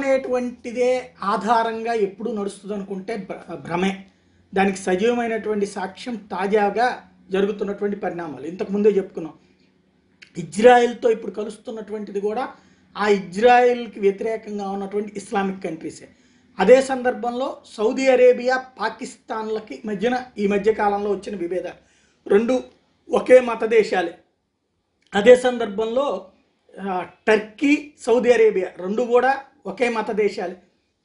అనేటువంటిదే ఆధారంగా ఎప్పుడు నడుస్తుంది అనుకుంటే భ్రమే దానికి సజీవమైనటువంటి సాక్ష్యం తాజాగా జరుగుతున్నటువంటి పరిణామాలు ఇంతకుముందే చెప్పుకున్నాం ఇజ్రాయెల్తో ఇప్పుడు కలుస్తున్నటువంటిది కూడా ఆ ఇజ్రాయెల్కి వ్యతిరేకంగా ఉన్నటువంటి ఇస్లామిక్ కంట్రీసే అదే సందర్భంలో సౌదీ అరేబియా పాకిస్తాన్లకి మధ్యన ఈ మధ్య కాలంలో వచ్చిన విభేదాలు రెండు ఒకే మత దేశాలే అదే సందర్భంలో టర్కీ సౌదీ అరేబియా రెండు కూడా ఒకే మత దేశాలు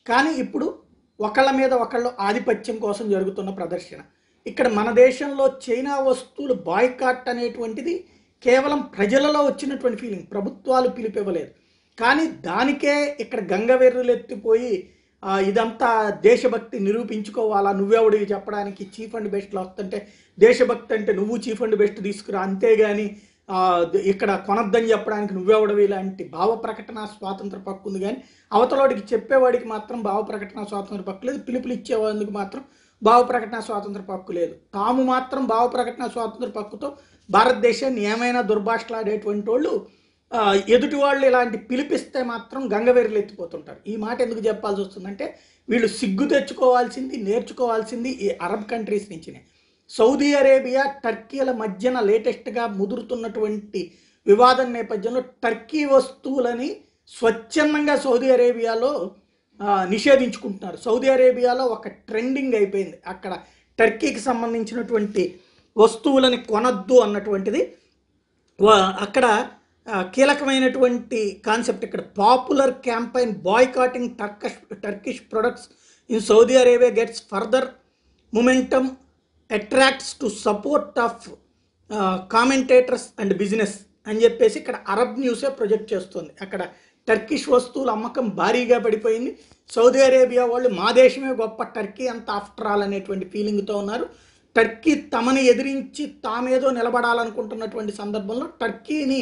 కానీ ఇప్పుడు ఒకళ్ళ మీద ఒకళ్ళు ఆధిపత్యం కోసం జరుగుతున్న ప్రదర్శన ఇక్కడ మన దేశంలో చైనా వస్తువులు బాయ్కాట్ అనేటువంటిది కేవలం ప్రజలలో వచ్చినటువంటి ఫీలింగ్ ప్రభుత్వాలు పిలిపివ్వలేదు కానీ దానికే ఇక్కడ గంగవెర్రులు ఎత్తిపోయి ఇదంతా దేశభక్తి నిరూపించుకోవాలా నువ్వెవడివి చెప్పడానికి చీఫ్ అండ్ బెస్ట్లో వస్తుంటే దేశభక్తి అంటే నువ్వు చీఫ్ అండ్ బెస్ట్ తీసుకురా అంతేగాని ఇక్కడ కొనద్దని చెప్పడానికి నువ్వెవడవి ఇలాంటి భావ ప్రకటన స్వాతంత్ర పక్కు ఉంది కానీ అవతలోడికి చెప్పేవాడికి మాత్రం భావ ప్రకటన స్వాతంత్ర పక్కు లేదు పిలుపులు ఇచ్చేవాడికి మాత్రం భావ ప్రకటన స్వాతంత్ర పక్కు లేదు తాము మాత్రం భావ ప్రకటన స్వాతంత్ర పక్కుతో భారతదేశాన్ని ఏమైనా దుర్భాషలాడేటువంటి వాళ్ళు ఎదుటి వాళ్ళు ఇలాంటి పిలిపిస్తే మాత్రం గంగవేరులు ఎత్తిపోతుంటారు ఈ మాట ఎందుకు చెప్పాల్సి వస్తుందంటే వీళ్ళు సిగ్గు తెచ్చుకోవాల్సింది నేర్చుకోవాల్సింది ఈ అరబ్ కంట్రీస్ నుంచినే సౌదీ అరేబియా టర్కీల మధ్యన లేటెస్ట్గా ముదురుతున్నటువంటి వివాదం నేపథ్యంలో టర్కీ వస్తువులని స్వచ్ఛందంగా సౌదీ అరేబియాలో నిషేధించుకుంటున్నారు సౌదీ అరేబియాలో ఒక ట్రెండింగ్ అయిపోయింది అక్కడ టర్కీకి సంబంధించినటువంటి వస్తువులని కొనద్దు అన్నటువంటిది అక్కడ కీలకమైనటువంటి కాన్సెప్ట్ ఇక్కడ popular campaign boycotting Turkish Turkish products in Saudi Arabia gets further momentum attracts to support of commentators and business అని చెప్పేసి ఇక్కడ అరబ్ న్యూసే ప్రొజెక్ట్ చేస్తుంది అక్కడ టర్కిష్ వస్తువుల అమ్మకం భారీగా పడిపోయింది సౌదీ అరేబియా వాళ్ళు మా దేశమే గొప్ప టర్కీ అంత ఆఫ్టర్ ఆల్ అనేటువంటి ఫీలింగ్తో ఉన్నారు టర్కీ తమని ఎదిరించి తామేదో నిలబడాలనుకుంటున్నటువంటి సందర్భంలో టర్కీని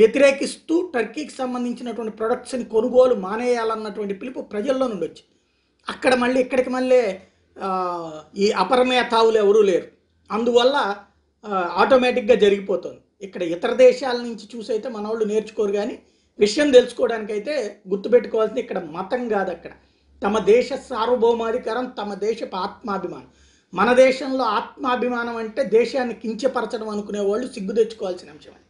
వ్యతిరేకిస్తూ టర్కీకి సంబంధించినటువంటి ప్రొడక్ట్స్ని కొనుగోలు మానేయాలన్నటువంటి పిలుపు ప్రజల్లో నుండి వచ్చి అక్కడ మళ్ళీ ఇక్కడికి మళ్ళీ ఈ అపరమేతావులు తావులు ఎవరూ లేరు అందువల్ల ఆటోమేటిక్గా జరిగిపోతుంది ఇక్కడ ఇతర దేశాల నుంచి చూసైతే మన వాళ్ళు నేర్చుకోరు కానీ విషయం తెలుసుకోవడానికైతే గుర్తుపెట్టుకోవాల్సింది ఇక్కడ మతం కాదు అక్కడ తమ దేశ సార్వభౌమాధికారం తమ దేశపు ఆత్మాభిమానం మన దేశంలో ఆత్మాభిమానం అంటే దేశాన్ని కించపరచడం అనుకునే వాళ్ళు సిగ్గు తెచ్చుకోవాల్సిన అంశం